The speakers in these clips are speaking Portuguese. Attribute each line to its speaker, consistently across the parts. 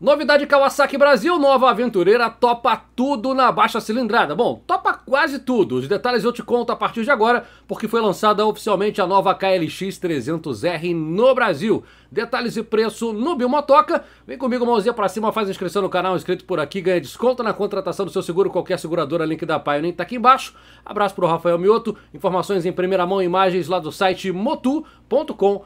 Speaker 1: Novidade Kawasaki Brasil, nova aventureira topa tudo na baixa cilindrada. Bom, topa quase tudo. Os detalhes eu te conto a partir de agora, porque foi lançada oficialmente a nova KLX 300R no Brasil. Detalhes e preço no Bilmotoca. Vem comigo, mãozinha pra cima, faz inscrição no canal, inscrito por aqui, ganha desconto na contratação do seu seguro, qualquer seguradora, link da Pioneer tá aqui embaixo. Abraço pro Rafael Mioto, informações em primeira mão, imagens lá do site motu.com.br.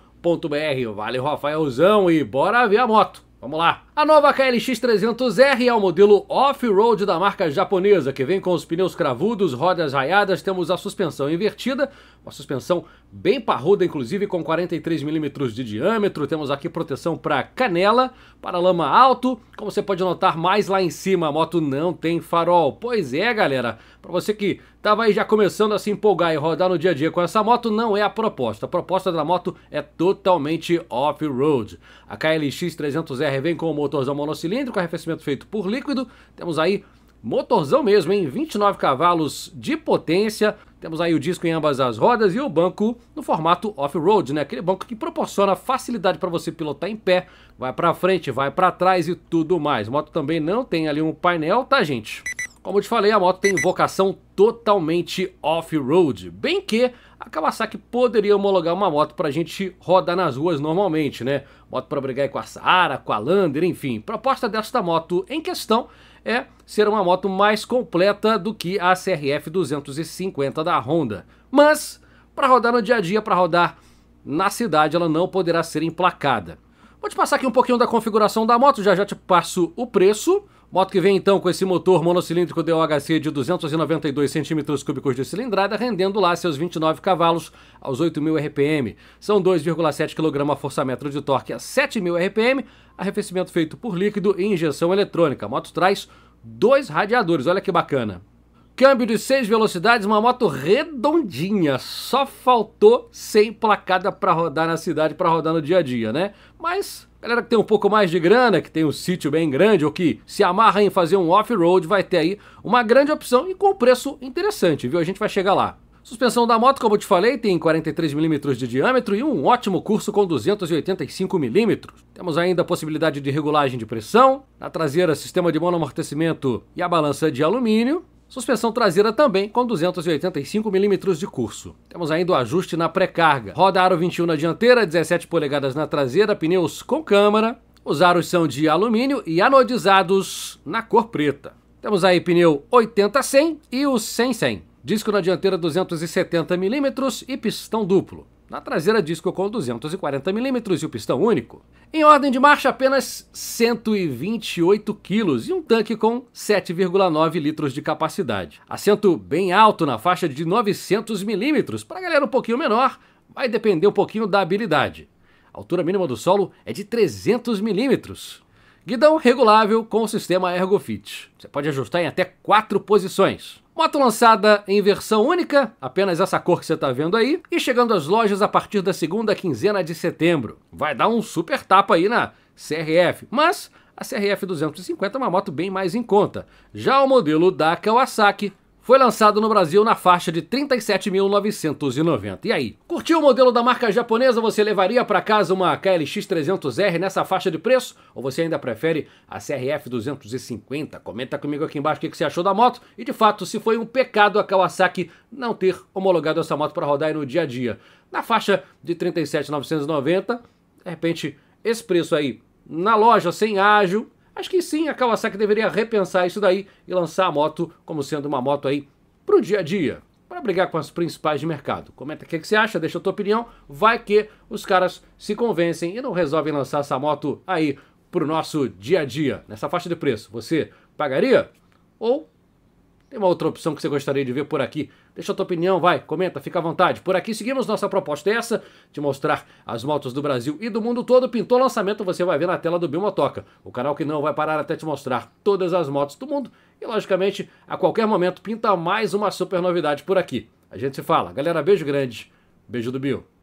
Speaker 1: Vale Rafaelzão e bora ver a moto. Vamos lá! A nova KLX 300R é o modelo off-road da marca japonesa, que vem com os pneus cravudos, rodas raiadas, temos a suspensão invertida, uma suspensão bem parruda, inclusive com 43 milímetros de diâmetro, temos aqui proteção para canela, para lama alto, como você pode notar mais lá em cima, a moto não tem farol. Pois é, galera, para você que estava aí já começando a se empolgar e rodar no dia a dia com essa moto, não é a proposta. A proposta da moto é totalmente off-road. A KLX 300R vem com o motorzão monocilíndrico, arrefecimento feito por líquido. Temos aí motorzão mesmo, hein? 29 cavalos de potência. Temos aí o disco em ambas as rodas e o banco no formato off-road, né? Aquele banco que proporciona facilidade para você pilotar em pé, vai para frente, vai para trás e tudo mais. A moto também não tem ali um painel, tá, gente? Como eu te falei, a moto tem vocação totalmente off-road, bem que a Kawasaki poderia homologar uma moto para a gente rodar nas ruas normalmente, né? Moto para brigar com a Sara, com a Lander, enfim. Proposta desta moto em questão é ser uma moto mais completa do que a CRF 250 da Honda. Mas, para rodar no dia a dia, para rodar na cidade, ela não poderá ser emplacada. Vou te passar aqui um pouquinho da configuração da moto, já já te passo o preço. Moto que vem então com esse motor monocilíndrico DOHC de 292 cm cúbicos de cilindrada, rendendo lá seus 29 cavalos aos 8.000 RPM. São 2,7 kg força-metro de torque a 7.000 RPM, arrefecimento feito por líquido e injeção eletrônica. A moto traz dois radiadores, olha que bacana. Câmbio de seis velocidades, uma moto redondinha. Só faltou sem placada para rodar na cidade, para rodar no dia a dia, né? Mas galera que tem um pouco mais de grana, que tem um sítio bem grande ou que se amarra em fazer um off-road, vai ter aí uma grande opção e com preço interessante, viu? A gente vai chegar lá. Suspensão da moto, como eu te falei, tem 43mm de diâmetro e um ótimo curso com 285mm. Temos ainda a possibilidade de regulagem de pressão, na traseira sistema de monoamortecimento e a balança de alumínio, Suspensão traseira também com 285 mm de curso. Temos ainda o ajuste na pré-carga. Roda aro 21 na dianteira, 17 polegadas na traseira, pneus com câmara. Os aros são de alumínio e anodizados na cor preta. Temos aí pneu 80-100 e o 100-100. Disco na dianteira 270 mm e pistão duplo. Na traseira disco com 240mm e o pistão único. Em ordem de marcha, apenas 128 kg e um tanque com 7,9 litros de capacidade. Assento bem alto na faixa de 900mm, para galera um pouquinho menor, vai depender um pouquinho da habilidade. A altura mínima do solo é de 300mm. Guidão regulável com o sistema ErgoFit. Você pode ajustar em até 4 posições. Moto lançada em versão única, apenas essa cor que você está vendo aí, e chegando às lojas a partir da segunda quinzena de setembro. Vai dar um super tapa aí na CRF, mas a CRF 250 é uma moto bem mais em conta. Já o modelo da Kawasaki foi lançado no Brasil na faixa de 37.990. E aí, curtiu o modelo da marca japonesa? Você levaria para casa uma KLX 300R nessa faixa de preço? Ou você ainda prefere a CRF 250? Comenta comigo aqui embaixo o que você achou da moto e, de fato, se foi um pecado a Kawasaki não ter homologado essa moto para rodar no dia a dia. Na faixa de 37.990, de repente, esse preço aí na loja sem ágil Acho que sim, a Kawasaki deveria repensar isso daí e lançar a moto como sendo uma moto aí para o dia a dia, para brigar com as principais de mercado. Comenta o que, que você acha, deixa a tua opinião, vai que os caras se convencem e não resolvem lançar essa moto aí para o nosso dia a dia, nessa faixa de preço. Você pagaria? Ou tem uma outra opção que você gostaria de ver por aqui? Deixa a tua opinião, vai, comenta, fica à vontade. Por aqui seguimos nossa proposta é essa, de mostrar as motos do Brasil e do mundo todo. Pintou lançamento, você vai ver na tela do Bilmotoca, o canal que não vai parar até te mostrar todas as motos do mundo. E logicamente, a qualquer momento pinta mais uma super novidade por aqui. A gente se fala. Galera, beijo grande. Beijo do Bill.